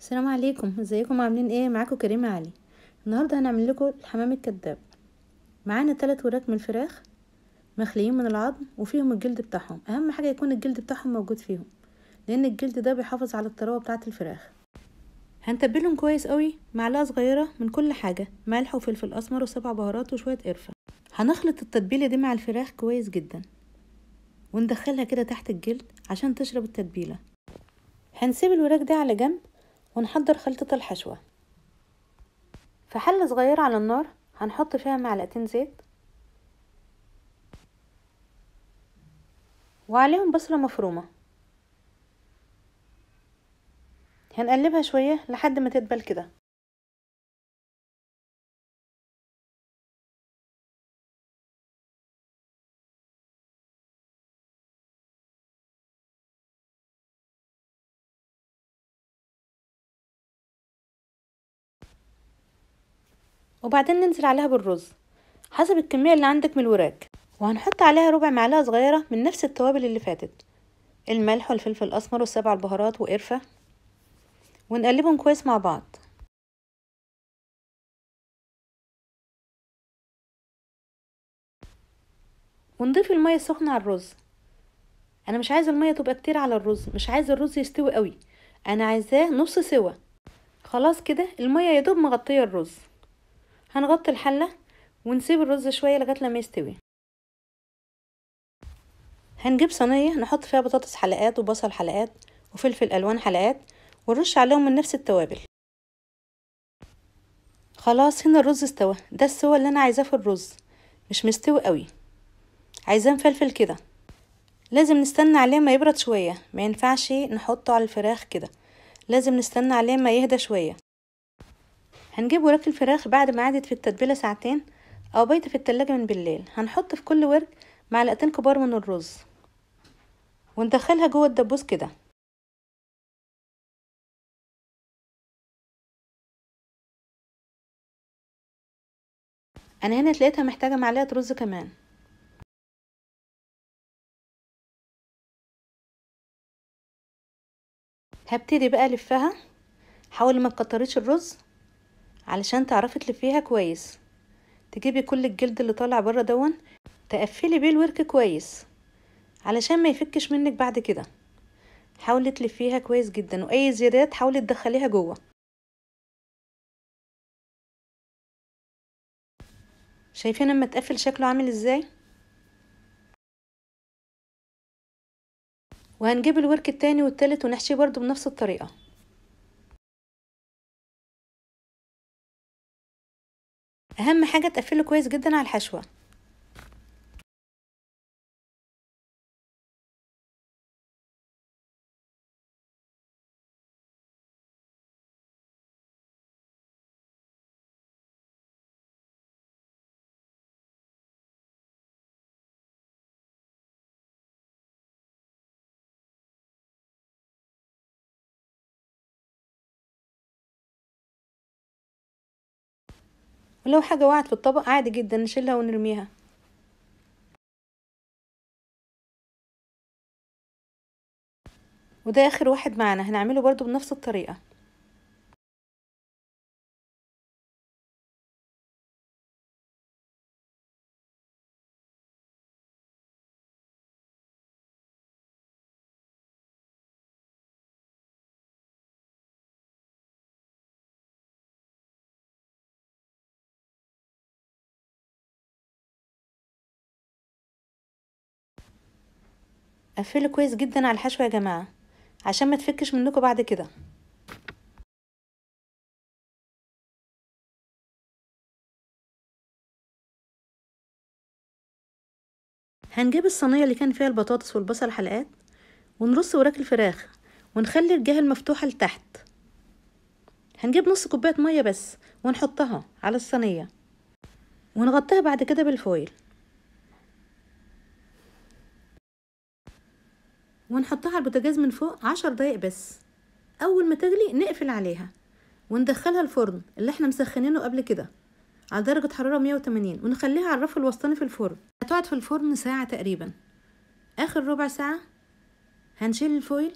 السلام عليكم ازيكم عاملين ايه معاكم كريمه علي النهارده هنعمل لكم الحمام الكذاب معانا ثلاث وراك من الفراخ مخليين من العظم وفيهم الجلد بتاعهم اهم حاجه يكون الجلد بتاعهم موجود فيهم لان الجلد ده بيحافظ على الطراوه بتاعه الفراخ هنتبلهم كويس قوي معلقه صغيره من كل حاجه ملح وفلفل اسمر وسبع بهارات وشويه قرفه هنخلط التتبيله دي مع الفراخ كويس جدا وندخلها كده تحت الجلد عشان تشرب التتبيله هنسيب الوراك ده على جنب ونحضر خلطة الحشوة في حلة صغيرة على النار هنحط فيها معلقتين زيت وعليهم بصلة مفرومة هنقلبها شوية لحد ما تدبل كده وبعدين ننزل عليها بالرز حسب الكمية اللي عندك من الوراك وهنحط عليها ربع معلقة صغيرة من نفس التوابل اللي فاتت الملح والفلفل الأسمر والسبع البهارات وقرفة ونقلبهم كويس مع بعض ونضيف المية السخنة على الرز أنا مش عايزة المية تبقى كتير على الرز مش عايزة الرز يستوي قوي أنا عايزاه نص سوا خلاص كده المية يدوب مغطية الرز هنغطي الحلة ونسيب الرز شوية لغاية لما يستوي هنجيب صينية نحط فيها بطاطس حلقات وبصل حلقات وفلفل ألوان حلقات ونرش عليهم من نفس التوابل خلاص هنا الرز استوى ده السوى اللي انا عايزاه في الرز مش مستوي قوي عايزاه مفلفل كده لازم نستنى عليه ما يبرد شويه ما ينفعش نحطه على الفراخ كده لازم نستنى عليه ما يهدى شويه هنجيب ورق الفراخ بعد ما قعدت في التتبيله ساعتين او بيت في التلاجة من بالليل هنحط في كل ورك معلقتين كبار من الرز وندخلها جوه الدبوس كده انا هنا تلاقيتها محتاجه معلقه رز كمان هبتدي بقى الفها حاول ما تكتريش الرز علشان تعرفي تلفيها كويس تجيبي كل الجلد اللي طالع بره دون تقفلي بيه الورك كويس علشان ما يفكش منك بعد كده حاولي تلفيها كويس جدا واي زيادات حاولي تدخليها جوه شايفين اما تقفل شكله عامل ازاي وهنجيب الورك التاني والتالت ونحشيه برضو بنفس الطريقه اهم حاجه تقفله كويس جدا على الحشوه ولو حاجة وقعت في الطبق عادي جدا نشيلها ونرميها وده آخر واحد معانا هنعمله برضو بنفس الطريقة قفلوا كويس جدا على الحشوة يا جماعة عشان ما تفكش منكم بعد كده هنجيب الصينية اللي كان فيها البطاطس والبصل حلقات ونرص وراك الفراخ ونخلي الجهة المفتوحة لتحت هنجيب نص كوباية مية بس ونحطها على الصينية ونغطيها بعد كده بالفويل ونحطها على البوتاجاز من فوق عشر دقايق بس اول ما تغلي نقفل عليها وندخلها الفرن اللي احنا مسخنينه قبل كده على درجة حرارة 180 ونخليها على الرف الوسطاني في الفرن هتقعد في الفرن ساعة تقريبا اخر ربع ساعة هنشيل الفويل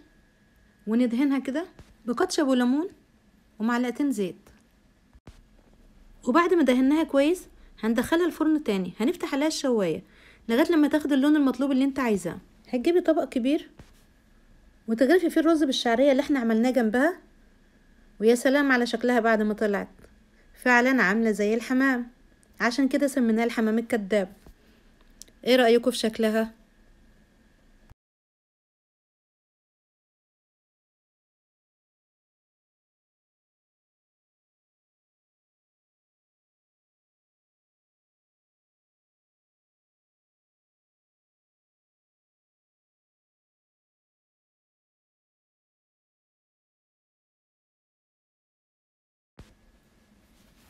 وندهنها كده بكاتشب وليمون ومعلقتين زيت وبعد ما دهناها كويس هندخلها الفرن تاني هنفتح عليها الشواية لغاية لما تاخد اللون المطلوب اللي انت عايزاه هتجيبي طبق كبير وتغرفي فيه الرز بالشعرية اللي احنا عملناه جنبها ويا سلام على شكلها بعد ما طلعت فعلا عاملة زي الحمام عشان كده سميناه الحمام الكذاب ايه رأيكم في شكلها؟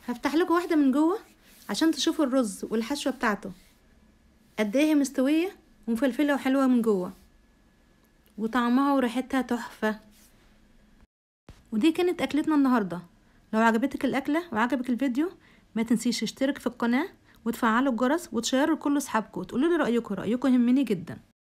هفتح لكم واحده من جوه عشان تشوفوا الرز والحشوه بتاعته قد ايه مستويه ومفلفله وحلوه من جوه وطعمها وريحتها تحفه ودي كانت اكلتنا النهارده لو عجبتك الاكله وعجبك الفيديو ما تنسيش تشترك في القناه وتفعلوا الجرس وتشيروا لكل اصحابكم وتقولوا لي رايكم رايكم يهمني جدا